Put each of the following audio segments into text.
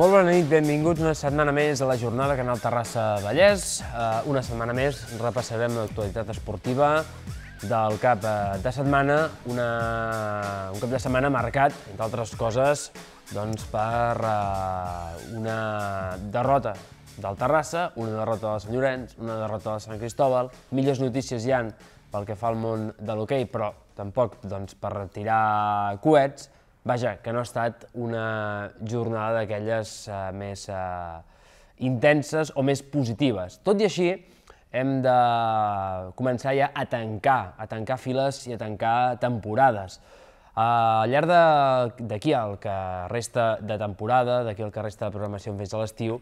Molt bona nit, benvinguts una setmana més a la jornada Canal Terrassa Vallès. Eh, una setmana més repassarem l'actualitat esportiva del cap eh, de setmana, una, un cap de setmana marcat, entre altres coses, doncs per eh, una derrota del Terrassa, una derrota de Sant Llorenç, una derrota de Sant Cristòbal. Millors notícies hi han pel que fa al món de l'hoquei, però tampoc doncs, per retirar coets, Vaja, que no ha estat una jornada d'aquelles eh, més eh, intenses o més positives. Tot i així, hem de començar ja a tancar, a tancar files i a tancar temporades. Al llarg d'aquí al que resta de temporada, d'aquí al que resta de programació fins a l'estiu,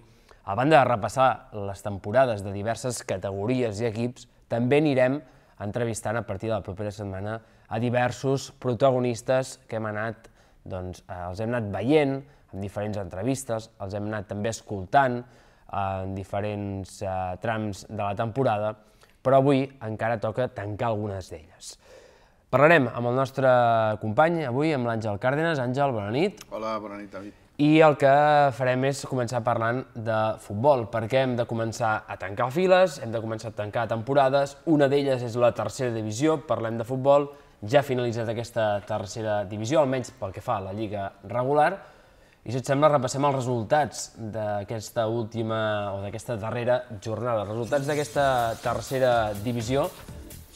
a banda de repassar les temporades de diverses categories i equips, també anirem entrevistant a partir de la propera setmana a diversos protagonistes que hem anat doncs, eh, els hem anat veient en diferents entrevistes, els hem anat també escoltant eh, en diferents eh, trams de la temporada, però avui encara toca tancar algunes d'elles. Parlarem amb el nostre company avui, amb l'Àngel Cárdenas. Àngel, bona nit. Hola, bona nit, David. I el que farem és començar parlant de futbol, perquè hem de començar a tancar files, hem de començar a tancar temporades, una d'elles és la tercera divisió, parlem de futbol, ja ha finalitzat aquesta tercera divisió, almenys pel que fa a la Lliga regular, i si et sembla repassem els resultats d'aquesta última o d'aquesta darrera jornada. Els resultats d'aquesta tercera divisió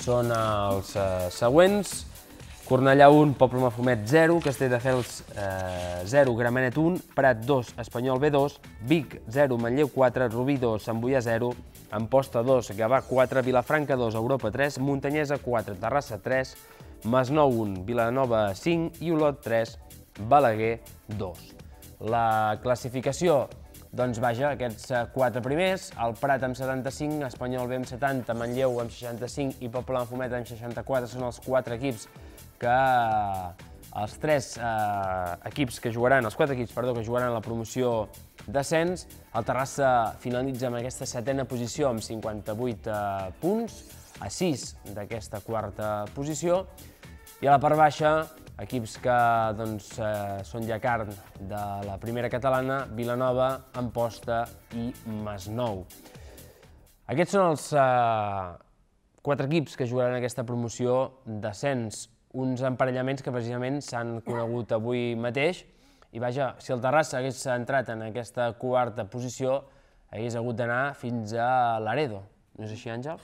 són els eh, següents. Cornellà 1, Poble Mafumet 0, Castelldefels eh, 0, Gramenet 1, Prat 2, Espanyol B 2, Vic 0, Manlleu 4, Rubí 2, Sant Boià 0, Amposta 2, Gavà 4, Vilafranca 2, Europa 3, Muntanyesa 4, Terrassa 3, Masnou 1, Vilanova 5 i Olot 3, Balaguer 2. La classificació, doncs vaja, aquests eh, quatre primers, el Prat amb 75, Espanyol B amb 70, Manlleu amb 65 i Poble de Fumeta amb 64 són els quatre equips que els tres eh, equips que jugaran, els quatre equips, perdó, que jugaran la promoció d'ascens. El Terrassa finalitza amb aquesta setena posició amb 58 eh, punts, a 6 d'aquesta quarta posició, i a la part baixa, equips que doncs, eh, són ja carn de la primera catalana, Vilanova, Amposta i Masnou. Aquests són els eh, quatre equips que jugaran aquesta promoció d'ascens, uns emparellaments que precisament s'han conegut avui mateix, i vaja, si el Terrassa hagués entrat en aquesta quarta posició, hagués hagut d'anar fins a Laredo. No és així, Àngel?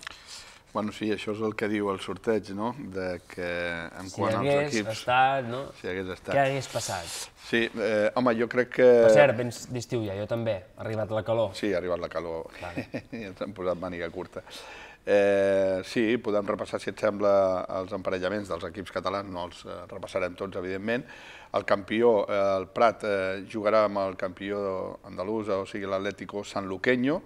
Bueno, sí, això és el que diu el sorteig, no? De que en si quant als equips... Si hagués estat, no? Si hagués estat. Què hagués passat? Sí, eh, home, jo crec que... Per cert, vens d'estiu ja, jo també. Ha arribat la calor. Sí, ha arribat la calor. Vale. ja ens hem posat màniga curta. Eh, sí, podem repassar, si et sembla, els emparellaments dels equips catalans, no els eh, repassarem tots, evidentment. El campió, eh, el Prat, eh, jugarà amb el campió andalús, o sigui l'Atlético Sanluqueño, Luqueño,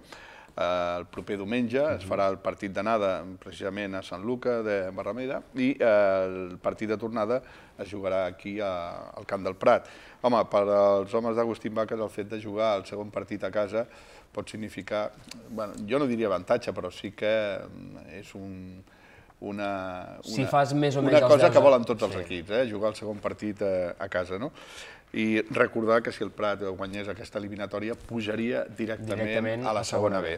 Eh, el proper diumenge es farà el partit d'anada precisament a Sant Luca de Barrameda i eh, el partit de tornada es jugarà aquí a, al Camp del Prat. Home, per als homes d'Agustín Baques el fet de jugar el segon partit a casa pot significar, bueno, jo no diria avantatge, però sí que mm, és un, una, una, si fas més o menys cosa que volen tots els equips, eh? jugar el segon partit a, eh, a casa. No? i recordar que si el Prat guanyés aquesta eliminatòria pujaria directament, directament a la segona B.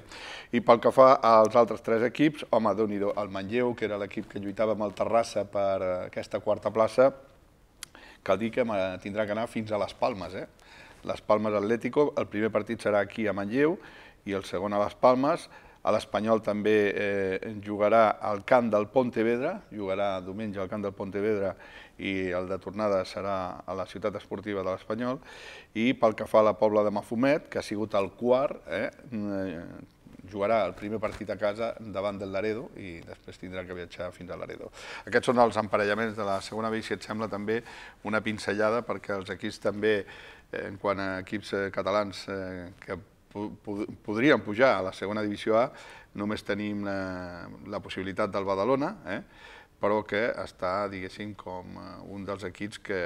I pel que fa als altres tres equips, home, déu nhi el Manlleu, que era l'equip que lluitava amb el Terrassa per aquesta quarta plaça, cal dir que tindrà que anar fins a les Palmes, eh? Les Palmes Atlético, el primer partit serà aquí a Manlleu i el segon a les Palmes, a l'Espanyol també eh, jugarà al camp del Pontevedra, jugarà diumenge al camp del Pontevedra i el de tornada serà a la ciutat esportiva de l'Espanyol, i pel que fa a la Pobla de Mafumet, que ha sigut el quart, eh, eh jugarà el primer partit a casa davant del Laredo i després tindrà que viatjar fins a Laredo. Aquests són els emparellaments de la segona B si et sembla també una pinzellada perquè els equips també, eh, en quant a equips eh, catalans eh, que podrien pujar a la segona divisió A, només tenim la, eh, la possibilitat del Badalona, eh? però que està, diguéssim, com eh, un dels equips que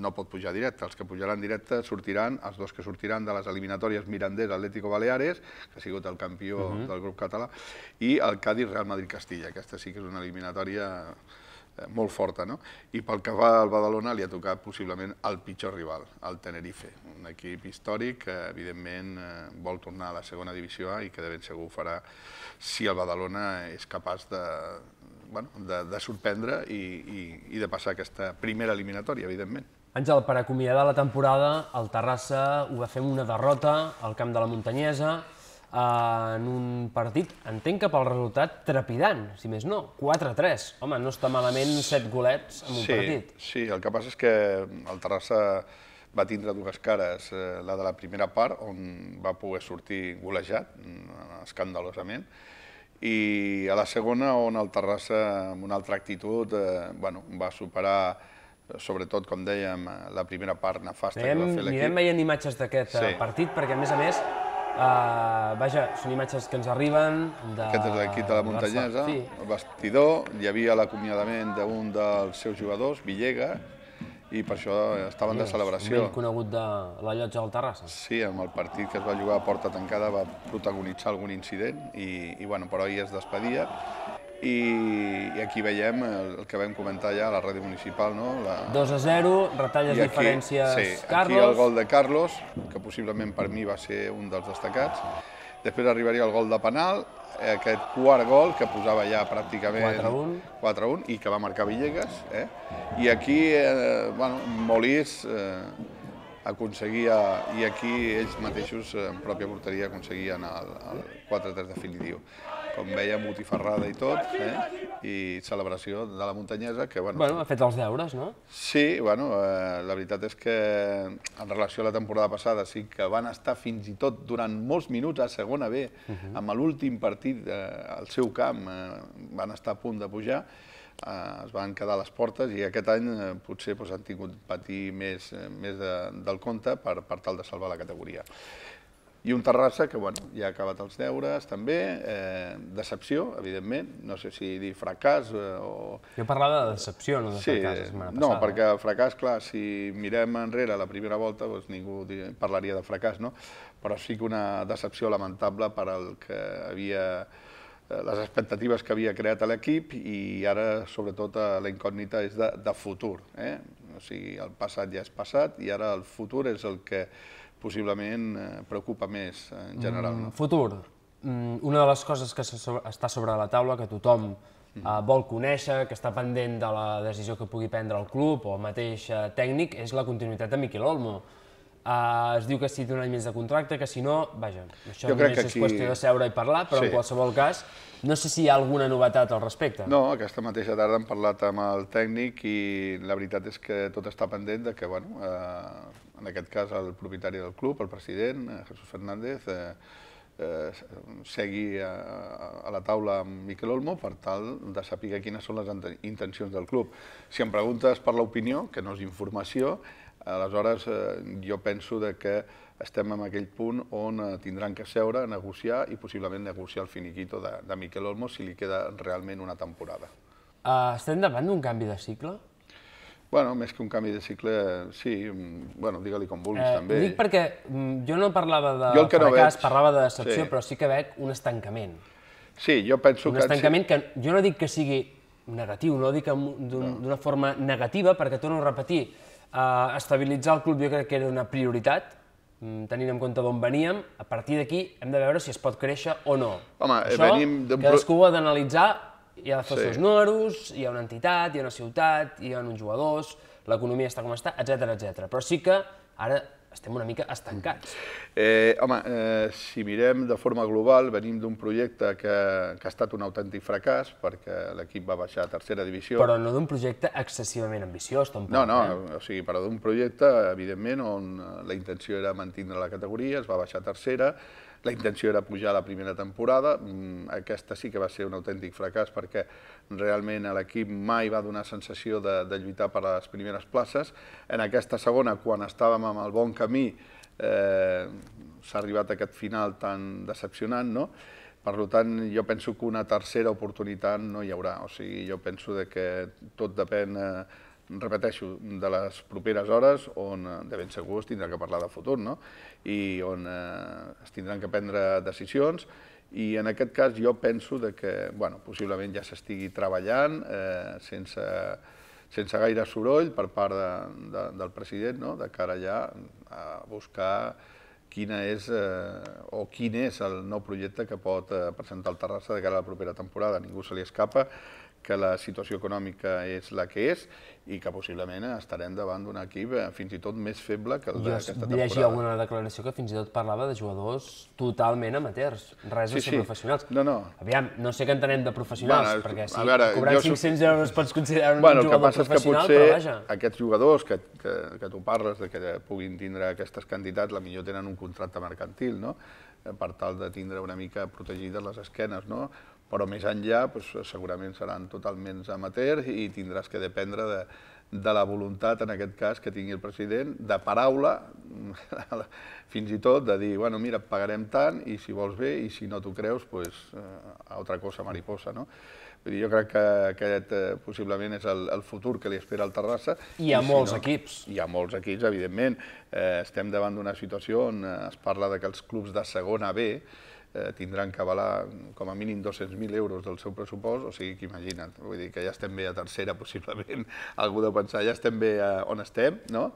no pot pujar directe. Els que pujaran directe sortiran, els dos que sortiran de les eliminatòries Mirandés Atlético Baleares, que ha sigut el campió uh mhm. -huh. del grup català, i el Cádiz Real Madrid Castilla. Aquesta sí que és una eliminatòria eh, molt forta, no? I pel que va al Badalona li ha tocat possiblement el pitjor rival, el Tenerife, un equip històric que evidentment eh, vol tornar a la segona divisió A i que de ben segur ho farà si el Badalona és capaç de bueno, de, de sorprendre i, i, i de passar aquesta primera eliminatòria, evidentment. Àngel, per acomiadar la temporada, el Terrassa ho va fer amb una derrota al camp de la Muntanyesa, eh, en un partit, entenc que pel resultat, trepidant, si més no, 4-3. Home, no està malament 7 golets en un sí, partit. Sí, el que passa és que el Terrassa va tindre dues cares, eh, la de la primera part, on va poder sortir golejat, mm, escandalosament, i a la segona on el Terrassa, amb una altra actitud, eh, bueno, va superar sobretot, com dèiem, la primera part nefasta anirem, que va fer l'equip. Anirem veient imatges d'aquest eh, sí. partit, perquè a més a més, eh, vaja, són imatges que ens arriben de... Aquest és l'equip de la muntanyesa, sí. el vestidor, hi havia l'acomiadament d'un dels seus jugadors, Villegas, i per això estaven de celebració. Un conegut de la llotja del Terrassa. Sí, amb el partit que es va jugar a porta tancada va protagonitzar algun incident, i, i bueno, però ahir es despedia. I, I aquí veiem el, el que vam comentar ja a la ràdio municipal, no? La... 2 a 0, retalles aquí, diferències sí, Carlos. Aquí el gol de Carlos, que possiblement per mi va ser un dels destacats, Després arribaria el gol de penal, aquest quart gol que posava ja pràcticament 4-1 i que va marcar Villegas. Eh? I aquí eh, bueno, Molís eh, aconseguia, i aquí ells mateixos eh, en pròpia porteria aconseguien el, el 4-3 definitiu com veia, botifarrada i tot, eh? i celebració de la muntanyesa, que bueno... Bueno, ha fet els deures, no? Sí, bueno, eh, la veritat és que en relació a la temporada passada sí que van estar fins i tot durant molts minuts a segona B, uh mhm. -huh. amb l'últim partit eh, al seu camp, eh, van estar a punt de pujar, eh, es van quedar a les portes i aquest any eh, potser pues, han tingut patir més, eh, més de, del compte per, per tal de salvar la categoria. I un Terrassa que, bueno, ja ha acabat els deures, també. Eh, decepció, evidentment. No sé si dir fracàs eh, o... Jo parlava de decepció, no de sí, fracàs, la setmana passada. No, perquè el fracàs, clar, si mirem enrere la primera volta, doncs ningú parlaria de fracàs, no? Però sí que una decepció lamentable per al que havia eh, les expectatives que havia creat l'equip i ara, sobretot, eh, la incògnita és de, de futur. Eh? O sigui, el passat ja és passat i ara el futur és el que possiblement eh, preocupa més eh, en general. Mm, futur. Mm, una de les coses que està sobre la taula, que tothom eh, mm. vol conèixer, que està pendent de la decisió que pugui prendre el club o el mateix tècnic, és la continuïtat de Miquel Olmo. Uh, es diu que si té un any més de contracte, que si no, vaja, això jo crec que és aquí... qüestió de seure i parlar, però sí. en qualsevol cas, no sé si hi ha alguna novetat al respecte. No, aquesta mateixa tarda hem parlat amb el tècnic i la veritat és que tot està pendent de que, bueno, eh, en aquest cas el propietari del club, el president, eh, Jesús Fernández, eh, eh, segui a, a la taula amb Miquel Olmo per tal de saber quines són les intencions del club. Si em preguntes per l'opinió, que no és informació, Aleshores, eh, jo penso de que estem en aquell punt on eh, tindran que seure, negociar i possiblement negociar el finiquito de, de Miquel Olmos si li queda realment una temporada. Uh, estem davant d'un canvi de cicle? Bueno, més que un canvi de cicle, sí, mm, bueno, digue-li com vulguis, eh, també. Dic perquè mm, jo no parlava de jo fracàs, no veig... parlava de decepció, sí. però sí que veig un estancament. Sí, jo penso un que... Un estancament que jo no dic que sigui negatiu, no dic d'una no. forma negativa, perquè torno a repetir, Uh, estabilitzar el club jo crec que era una prioritat, mm, tenint en compte d'on veníem, a partir d'aquí hem de veure si es pot créixer o no. Home, eh, Això, venim de... cadascú ho ha d'analitzar, hi ha de fer sí. els seus números, hi ha una entitat, hi ha una ciutat, hi ha uns jugadors, l'economia està com està, etc etc. Però sí que ara estem una mica estancats. Eh, home, eh, si mirem de forma global, venim d'un projecte que, que ha estat un autèntic fracàs, perquè l'equip va baixar a tercera divisió. Però no d'un projecte excessivament ambiciós, tampoc. No, no, eh? o sigui, però d'un projecte, evidentment, on la intenció era mantenir la categoria, es va baixar a tercera, la intenció era pujar la primera temporada, mm, aquesta sí que va ser un autèntic fracàs perquè realment l'equip mai va donar sensació de, de lluitar per les primeres places. En aquesta segona, quan estàvem amb el bon camí, eh, s'ha arribat a aquest final tan decepcionant, no? Per tant, jo penso que una tercera oportunitat no hi haurà. O sigui, jo penso que tot depèn... Eh, repeteixo, de les properes hores on eh, de ben segur es tindrà que parlar de futur, no? I on eh, es tindran que prendre decisions i en aquest cas jo penso de que, bueno, possiblement ja s'estigui treballant eh, sense, sense gaire soroll per part de, de, del president, no? de cara ja a buscar quina és eh, o quin és el nou projecte que pot eh, presentar el Terrassa de cara a la propera temporada. Ningú se li escapa que la situació econòmica és la que és i que possiblement estarem davant d'un equip eh, fins i tot més feble que el d'aquesta temporada. Llegia alguna declaració que fins i tot parlava de jugadors totalment amateurs, res de sí, ser sí. professionals. No, no. Aviam, no sé què entenem de professionals, bueno, perquè si veure, cobrant 500 soc... euros pots considerar un bueno, jugador professional, però vaja. aquests jugadors que, que, que tu parles, de que puguin tindre aquestes quantitats, la millor tenen un contracte mercantil, no? Eh, per tal de tindre una mica protegides les esquenes, no? però més enllà doncs, segurament seran totalment amateurs i tindràs que dependre de, de la voluntat, en aquest cas, que tingui el president, de paraula, fins i tot de dir, bueno, mira, pagarem tant i si vols bé i si no t'ho creus, doncs altra cosa mariposa, no? Vull dir, jo crec que aquest eh, possiblement és el, el futur que li espera al Terrassa. hi ha molts equips. Hi ha molts equips, evidentment. Eh, estem davant d'una situació on es parla de que els clubs de segona B Eh, tindran que avalar mm, com a mínim 200.000 euros del seu pressupost, o sigui que imagina't, vull dir que ja estem bé a tercera, possiblement, algú deu pensar, ja estem bé a on estem, no?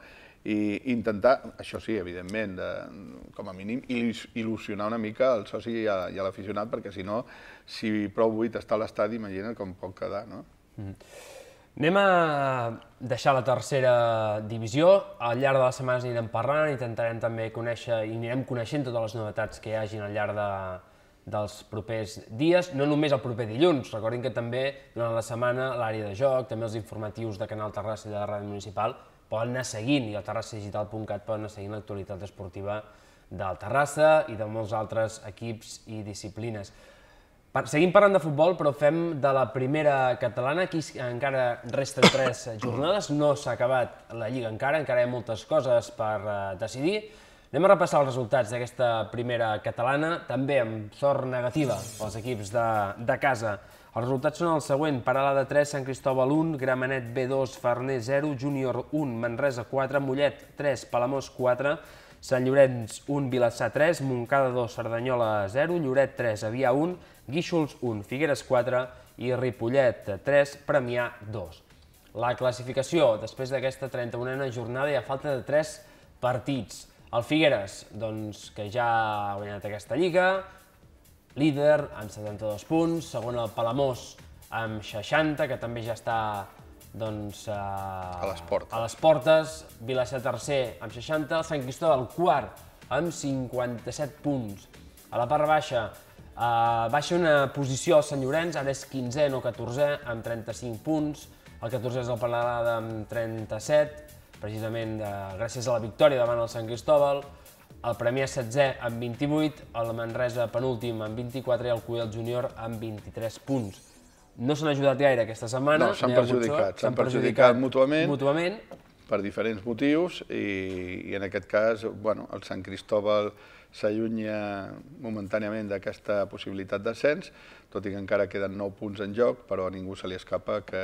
i intentar, això sí, evidentment, de, mm, com a mínim, il·lusionar una mica el soci i, i l'aficionat, perquè si no, si prou buit està l'estadi, imagina't com pot quedar, no? Mm -hmm. Anem a deixar la tercera divisió. Al llarg de les setmanes anirem parlant, intentarem també conèixer i anirem coneixent totes les novetats que hi hagin al llarg de, dels propers dies, no només el proper dilluns. Recordin que també durant la setmana l'àrea de joc, també els informatius de Canal Terrassa i de la Ràdio Municipal poden anar seguint, i el terrassadigital.cat poden anar seguint l'actualitat esportiva del Terrassa i de molts altres equips i disciplines seguim parlant de futbol, però fem de la primera catalana. Aquí encara resten tres jornades. No s'ha acabat la Lliga encara, encara hi ha moltes coses per eh, decidir. Anem a repassar els resultats d'aquesta primera catalana, també amb sort negativa pels equips de, de casa. Els resultats són els següents. de 3, Sant Cristòbal 1, Gramenet B2, Farner 0, Júnior 1, Manresa 4, Mollet 3, Palamós 4, Sant Llorenç 1, Vilassar 3, Moncada 2, Cerdanyola 0, Lloret 3, Avià 1, Guíxols 1, Figueres 4 i Ripollet 3, Premià 2. La classificació, després d'aquesta 31a jornada i a falta de 3 partits. El Figueres, doncs, que ja ha guanyat aquesta lliga, líder amb 72 punts, segon el Palamós amb 60, que també ja està doncs, a, a, les portes. a les portes, Vilassa tercer amb 60, el Sant del quart amb 57 punts. A la part baixa, Uh, eh, baixa una posició al Sant Llorenç, ara és 15 è o 14 è amb 35 punts. El 14 és el Palalada amb 37, precisament de, gràcies a la victòria davant el Sant Cristòbal. El Premià 16 è amb 28, el Manresa penúltim amb 24 i el Cuiel Júnior amb 23 punts. No s'han ajudat gaire aquesta setmana. No, s'han perjudicat. S'han perjudicat, perjudicat mútuament. Mútuament. Per diferents motius i, i en aquest cas, bueno, el Sant Cristòbal s'allunya momentàniament d'aquesta possibilitat d'ascens, tot i que encara queden 9 punts en joc, però a ningú se li escapa que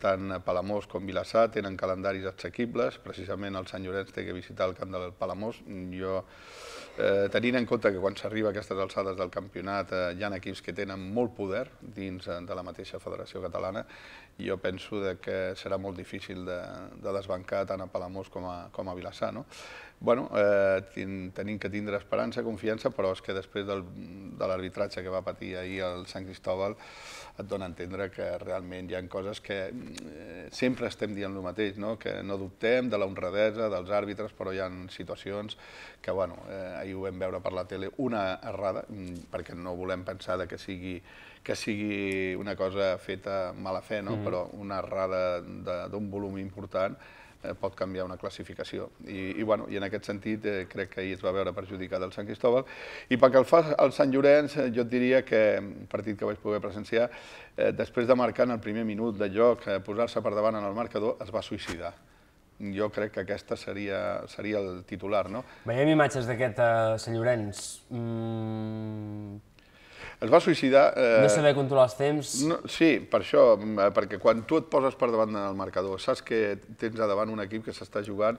tant Palamós com Vilassar tenen calendaris assequibles, precisament el Sant Llorenç té que visitar el camp del Palamós. Jo, eh, tenint en compte que quan s'arriba a aquestes alçades del campionat eh, hi ha equips que tenen molt poder dins eh, de la mateixa Federació Catalana jo penso de que serà molt difícil de, de desbancar tant a Palamós com a, com a Vilassar. No? Bueno, eh, tenim que tindre esperança, confiança, però és que després del, de l'arbitratge que va patir ahir el Sant Cristóbal et dona a entendre que realment hi ha coses que eh, sempre estem dient el mateix, no? que no dubtem de la honradesa dels àrbitres, però hi ha situacions que, bueno, eh, ahir ho vam veure per la tele, una errada, mm, perquè no volem pensar que sigui que sigui una cosa feta mala fe, no? Mm. però una errada d'un volum important eh, pot canviar una classificació. I, i, bueno, i en aquest sentit eh, crec que ahir es va veure perjudicat el Sant Cristòbal. I pel que el fa el Sant Llorenç, eh, jo et diria que, un mm, partit que vaig poder presenciar, eh, després de marcar en el primer minut de joc, eh, posar-se per davant en el marcador, es va suïcidar jo crec que aquesta seria, seria el titular, no? Veiem imatges d'aquest uh, Sant Llorenç. Mm, es va suïcidar... Eh... No saber controlar els temps... No, sí, per això, mm, eh, perquè quan tu et poses per davant del marcador, saps que tens a davant un equip que s'està jugant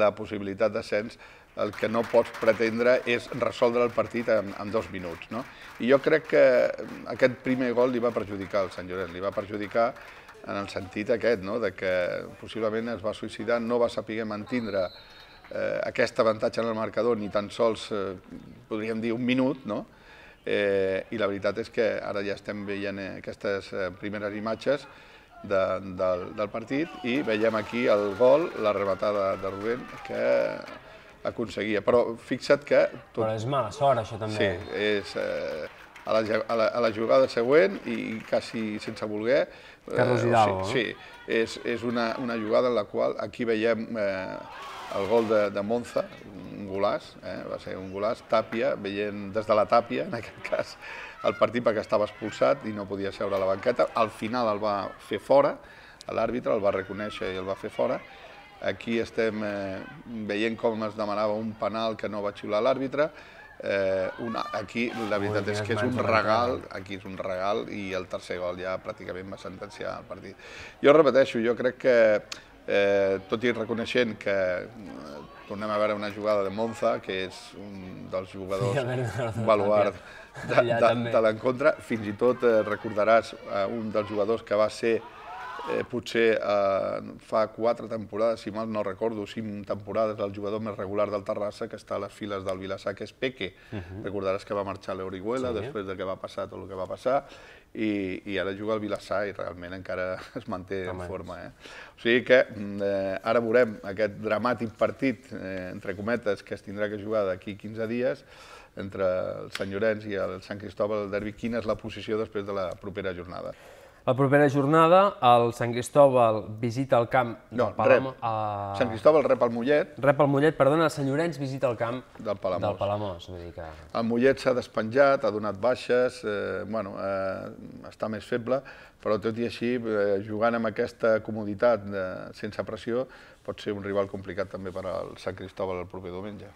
la possibilitat d'ascens, el que no pots pretendre és resoldre el partit en, en dos minuts. No? I jo crec que mm, aquest primer gol li va perjudicar al Sant Llorenç, li va perjudicar en el sentit aquest, no? de que possiblement es va suïcidar, no va saber mantindre eh, aquest avantatge en el marcador, ni tan sols, eh, podríem dir, un minut, no? eh, i la veritat és que ara ja estem veient eh, aquestes eh, primeres imatges de, del, del partit i veiem aquí el gol, la rematada de Rubén, que aconseguia. Però fixa't que... Tot... Però és mala sort, això també. Sí, és... Eh, a la, a la, a la jugada següent i quasi sense voler. Eh, Carlos Hidalgo, eh, o sigui, no? Sí, és, és una, una jugada en la qual aquí veiem eh, el gol de, de Monza, un golaç, eh, va ser un golaç, Tàpia, veient des de la Tàpia, en aquest cas, el partit perquè estava expulsat i no podia seure a la banqueta. Al final el va fer fora, l'àrbitre el va reconèixer i el va fer fora. Aquí estem eh, veient com es demanava un penal que no va xiular l'àrbitre, eh, una, aquí la veritat Ui, és que és un regal, aquí és un regal i el tercer gol ja pràcticament va sentenciar el partit. Jo repeteixo, jo crec que eh, tot i reconeixent que eh, tornem a veure una jugada de Monza, que és un dels jugadors sí, baluard de, de, de, de l'encontre, fins i tot eh, recordaràs eh, un dels jugadors que va ser eh, potser eh, fa quatre temporades, si mal no recordo, cinc temporades, el jugador més regular del Terrassa, que està a les files del Vilassar, que és Peque. Mhm. Recordaràs que va marxar a l'Orihuela, després del que va passar, tot el que va passar, i, i ara juga al Vilassar i realment encara es manté en forma. Eh? O sigui que eh, ara veurem aquest dramàtic partit, eh, entre cometes, que es tindrà que jugar d'aquí 15 dies, entre el Sant Llorenç i el Sant Cristòbal del Derbi, quina és la posició després de la propera jornada. La propera jornada, el Sant Cristòbal visita el camp no, del Palamós. Rep. A... Sant Cristòbal rep el Mollet. Rep el Mollet, perdona, el Sant Llorenç visita el camp del Palamós. Del Palamós vull dir que... El Mollet s'ha despenjat, ha donat baixes, eh, bueno, eh, està més feble, però tot i així, eh, jugant amb aquesta comoditat de, eh, sense pressió, pot ser un rival complicat també per al Sant Cristòbal el proper diumenge.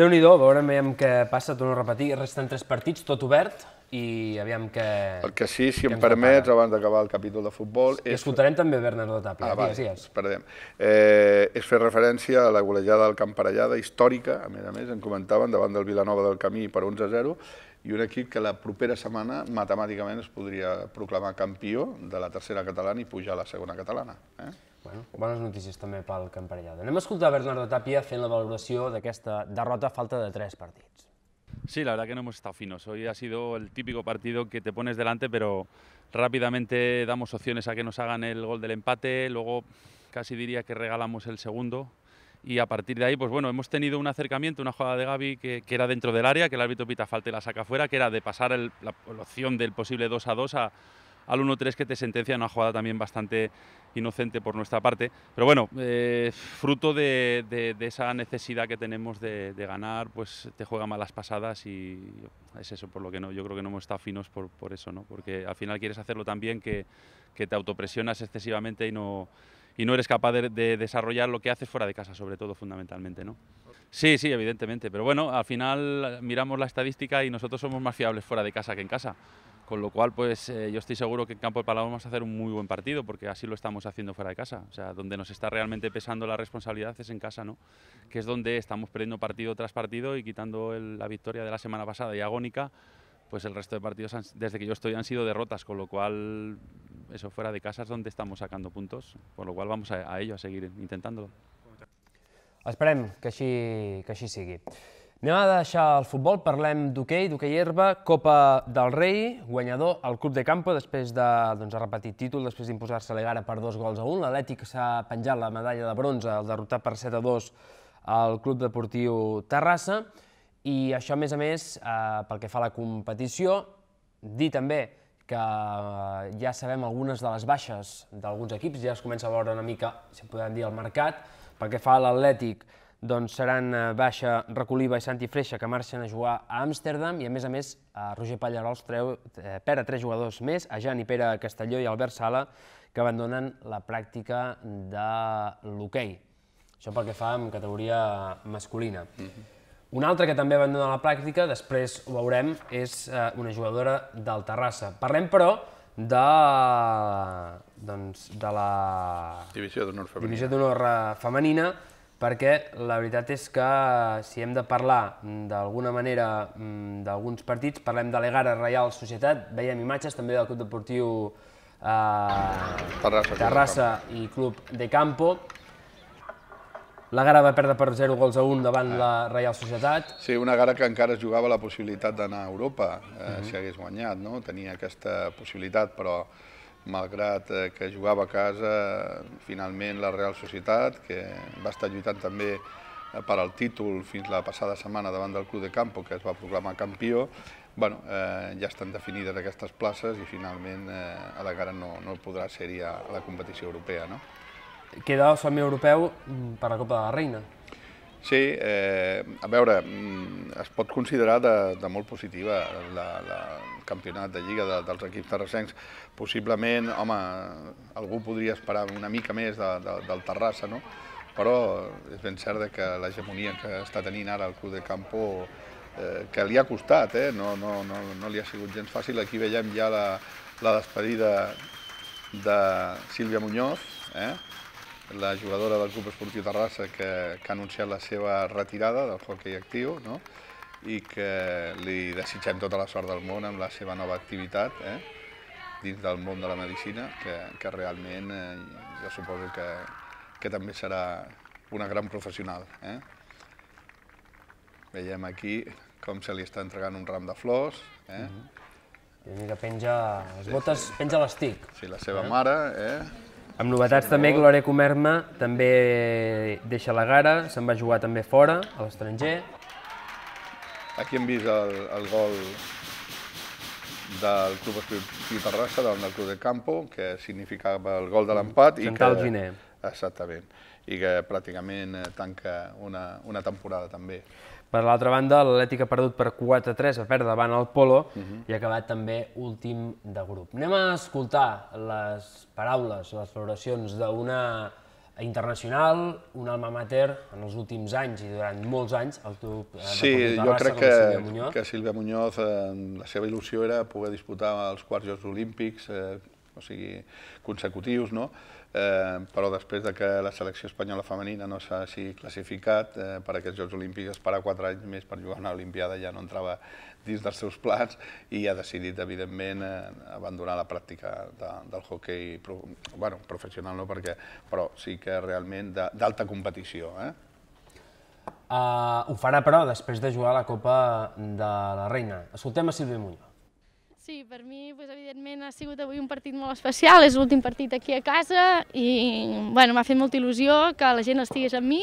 Déu-n'hi-do, veurem què passa, torno a repetir, resten tres partits, tot obert, i aviam que... El que sí, si em permets, abans d'acabar el capítol de futbol... I escoltarem també Bernardo Tapia, ah, va, esperem. Perdem. Eh, és fer referència a la golejada del Camp Parellada, històrica, a més a més, en comentaven, davant del Vilanova del Camí per 11-0, a i un equip que la propera setmana matemàticament es podria proclamar campió de la tercera catalana i pujar a la segona catalana. Eh? Bueno, bones notícies també pel Camp Parellada. Anem a escoltar Bernardo Tapia fent la valoració d'aquesta derrota a falta de 3 partits. Sí, la verdad que no hemos estado finos. Hoy ha sido el típico partido que te pones delante, pero rápidamente damos opciones a que nos hagan el gol del empate, luego casi diría que regalamos el segundo. Y a partir de ahí, pues bueno, hemos tenido un acercamiento, una jugada de Gaby que, era dentro del área, que el árbitro pita falta y la saca fuera, que era de pasar la, la, opción del posible 2 a 2 a, al 1-3 que te sentencia una jugada también bastante inocente por nuestra parte. Pero bueno, eh, fruto de, esa necesidad que tenemos de, ganar, pues te juega malas pasadas y es eso por lo que no, yo creo que no hemos estado finos por, eso, ¿no? Porque al final quieres hacerlo tan bien que, te autopresionas excesivamente y no y no eres capaz de, de, desarrollar lo que haces fuera de casa, sobre todo, fundamentalmente, ¿no? Sí, sí, evidentemente, pero bueno, al final miramos la estadística y nosotros somos más fiables fuera de casa que en casa. Con lo cual, pues eh, yo estoy seguro que en Campo de Palau vamos a hacer un muy buen partido, porque así lo estamos haciendo fuera de casa. O sea, donde nos está realmente pesando la responsabilidad es en casa, ¿no? Que es donde estamos perdiendo partido tras partido y quitando la victoria de la semana pasada y agónica, pues el resto de partidos desde que yo estoy han sido derrotas, con lo cual eso fuera de casa es donde estamos sacando puntos, Con lo cual vamos a, ello, a seguir intentándolo. Esperemos que sí, que Anem a deixar el futbol, parlem d'hoquei, d'hoquei herba, Copa del Rei, guanyador al Club de Campo, després de doncs, ha repetit títol, després d'imposar-se a gara per dos gols a un. L'Atlètic s'ha penjat la medalla de bronze al derrotar per 7 a 2 al Club Deportiu Terrassa. I això, a més a més, eh, pel que fa a la competició, dir també que eh, ja sabem algunes de les baixes d'alguns equips, ja es comença a veure una mica, si podem dir, al mercat. Pel que fa a l'Atlètic, doncs seran eh, Baixa, Recoliva i i Freixa, que marxen a jugar a Amsterdam, i a més a més a eh, Roger Pallarols treu, eh, perd a tres jugadors més, a Jan i Pere Castelló i Albert Sala, que abandonen la pràctica de l'hoquei. Això pel que fa en categoria masculina. Mm -hmm. Una altra que també abandona la pràctica, després ho veurem, és eh, una jugadora del Terrassa. Parlem, però, de, doncs, de la... Divisió d'honor femenina. Divisió d'honor eh, femenina, perquè la veritat és que si hem de parlar d'alguna manera mm, d'alguns partits, parlem de l'Egara Reial Societat, veiem imatges també del Club Deportiu eh, Terrassa, Terrassa i Club de Campo. La Gara va perdre per 0 gols a 1 davant la Reial Societat. Sí, una Gara que encara es jugava la possibilitat d'anar a Europa, eh, uh -huh. si hagués guanyat, no? Tenia aquesta possibilitat, però malgrat eh, que jugava a casa, finalment la Real Societat, que va estar lluitant també eh, per al títol fins la passada setmana davant del Club de Campo, que es va proclamar campió, bueno, eh, ja estan definides aquestes places i finalment eh, a la cara no, no podrà ser-hi a la competició europea. No? Queda el somni europeu mm, per la Copa de la Reina. Sí, eh, a veure, mm, es pot considerar de, de molt positiva la, la, el campionat de Lliga de, dels equips terrassencs. Possiblement, home, algú podria esperar una mica més de, de, del Terrassa, no? però és ben cert que l'hegemonia que està tenint ara el Club de Campo eh, que li ha costat, eh? no, no, no, no li ha sigut gens fàcil. Aquí veiem ja la, la despedida de Sílvia Muñoz, eh? la jugadora del Club Esportiu Terrassa que, que ha anunciat la seva retirada del hockey actiu, no? i que li desitgem tota la sort del món amb la seva nova activitat eh? dins del món de la medicina, que, que realment eh, jo suposo que, que també serà una gran professional. Eh? Veiem aquí com se li està entregant un ram de flors. Eh? mira, mm-hmm. penja les botes, penja l'estic. Sí, la seva eh? mare, eh? Amb novetats sí, també, Gloria Comerma també deixa la gara, se'n va jugar també fora, a l'estranger. Aquí hem vist el, el gol del Club Esportiu Terrassa, del Club de Campo, que significava el gol de l'empat. Central Giné. Exactament. I que pràcticament tanca una, una temporada també. Per l'altra banda, l'Atlètic ha perdut per 4-3 a perdre davant el Polo uh mhm. -huh. i ha acabat també últim de grup. Anem a escoltar les paraules, les valoracions d'una internacional, un alma mater en els últims anys i durant molts anys el club eh, sí, de jo crec que, Sílvia Muñoz. que Sílvia Muñoz, eh, la seva il·lusió era poder disputar els quarts Jocs Olímpics, eh, o sigui, consecutius, no? eh, però després de que la selecció espanyola femenina no s'hagi classificat eh, per aquests Jocs Olímpics, esperar quatre anys més per jugar una Olimpiada ja no entrava dins dels seus plans i ha decidit, evidentment, eh, abandonar la pràctica del hoquei bueno, professional, no perquè, però sí que realment d'alta competició. Eh? Ah, ho farà, però, després de jugar a la Copa de la Reina. Escoltem a Sílvia Muñoz. Sí, per mi, pues, evidentment, ha sigut avui un partit molt especial, és l'últim partit aquí a casa i bueno, m'ha fet molta il·lusió que la gent estigués amb mi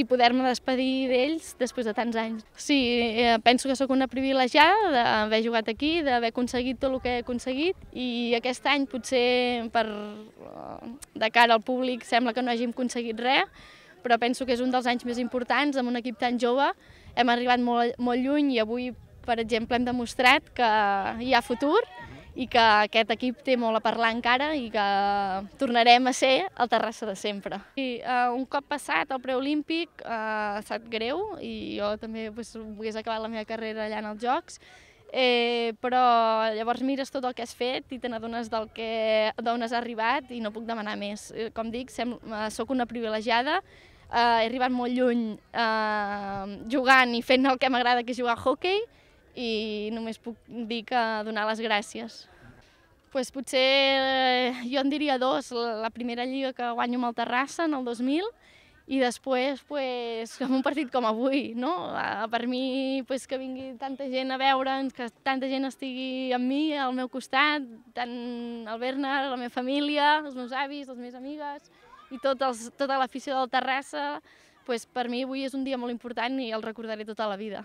i poder-me despedir d'ells després de tants anys. Sí, eh, penso que sóc una privilegiada d'haver jugat aquí, d'haver aconseguit tot el que he aconseguit i aquest any potser per, eh, de cara al públic sembla que no hàgim aconseguit res, però penso que és un dels anys més importants amb un equip tan jove. Hem arribat molt, molt lluny i avui per exemple, hem demostrat que hi ha futur i que aquest equip té molt a parlar encara i que tornarem a ser el Terrassa de sempre. I uh, un cop passat el preolímpic uh, estat greu i jo també pues, hagués acabat la meva carrera allà en els Jocs, eh, però llavors mires tot el que has fet i te n'adones d'on has arribat i no puc demanar més. Eh, com dic, sem, sóc una privilegiada, eh, he arribat molt lluny eh, jugant i fent el que m'agrada, que és jugar a hockey, i només puc dir que donar les gràcies. Pues potser eh, jo en diria dos, la primera lliga que guanyo amb el Terrassa en el 2000 i després pues, amb un partit com avui, no? Per mi pues, que vingui tanta gent a veure'ns, que tanta gent estigui amb mi, al meu costat, tant el Bernard, la meva família, els meus avis, les meves amigues i tot els, tota l'afició del Terrassa, pues, per mi avui és un dia molt important i el recordaré tota la vida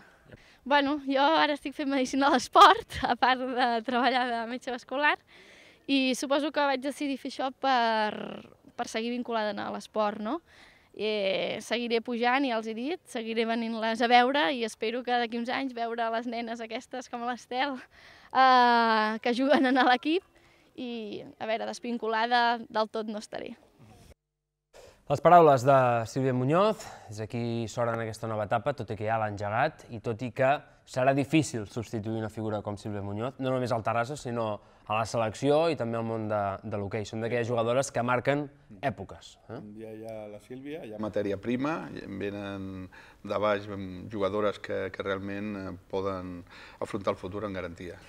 bueno, jo ara estic fent medicina a l'esport, a part de treballar de metge escolar, i suposo que vaig decidir fer això per, per seguir vinculada a l'esport, no? I eh, seguiré pujant, ja els he dit, seguiré venint-les a veure i espero que d'aquí uns anys veure les nenes aquestes com l'Estel eh, que juguen a l'equip i a veure, desvinculada del tot no estaré. Les paraules de Sílvia Muñoz, és aquí sort en aquesta nova etapa, tot i que ja l'ha engegat, i tot i que serà difícil substituir una figura com Sílvia Muñoz, no només al Terrassa, sinó a la selecció i també al món de, de l'hoquei. Són d'aquelles jugadores que marquen èpoques. Eh? Ja hi ha la Sílvia, hi ha matèria prima, venen de baix jugadores que, que realment eh, poden afrontar el futur amb garantia.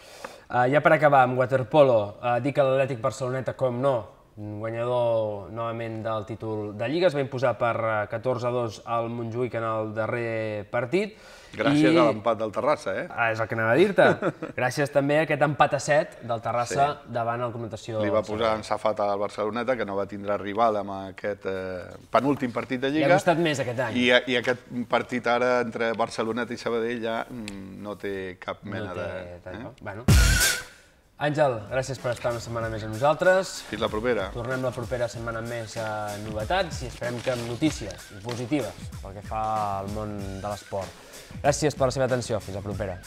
Uh, ja per acabar, amb waterpolo, uh, dir que l'Atlètic Barceloneta, com no, guanyador novament del títol de Lliga, es va imposar per 14-2 eh, al Montjuïc en el darrer partit. Gràcies i... a l'empat del Terrassa, eh? Ah, és el que anava a dir-te. Gràcies també a aquest empat a 7 del Terrassa sí. davant la comentació... Li va posar en safata al Barceloneta, que no va tindre rival amb aquest eh, penúltim partit de Lliga. Li ha costat més aquest any. I, I aquest partit ara entre Barceloneta i Sabadell ja mm, no té cap mena no té, de... Eh? Bueno... Àngel, gràcies per estar una setmana més amb nosaltres. Fins la propera. Tornem la propera setmana més a novetats i esperem que amb notícies positives pel que fa al món de l'esport. Gràcies per la seva atenció. Fins la propera.